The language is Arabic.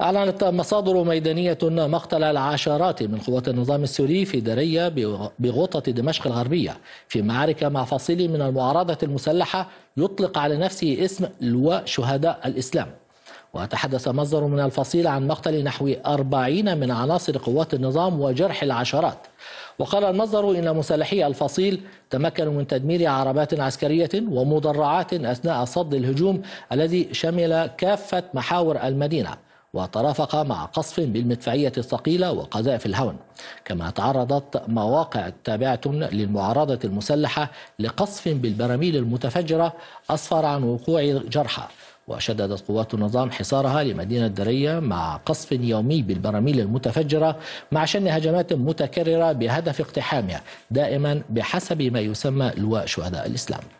أعلنت مصادر ميدانية مقتل العشرات من قوات النظام السوري في درية بغوطة دمشق الغربية في معارك مع فصيل من المعارضة المسلحة يطلق على نفسه اسم لواء شهداء الإسلام وتحدث مصدر من الفصيل عن مقتل نحو أربعين من عناصر قوات النظام وجرح العشرات وقال المصدر إن مسلحي الفصيل تمكنوا من تدمير عربات عسكرية ومدرعات أثناء صد الهجوم الذي شمل كافة محاور المدينة وترافق مع قصف بالمدفعية الثقيلة وقذائف الهون كما تعرضت مواقع تابعة للمعارضة المسلحة لقصف بالبراميل المتفجرة أسفر عن وقوع جرحى وشددت قوات النظام حصارها لمدينة درية مع قصف يومي بالبراميل المتفجرة مع شن هجمات متكررة بهدف اقتحامها دائما بحسب ما يسمى لواء شهداء الإسلام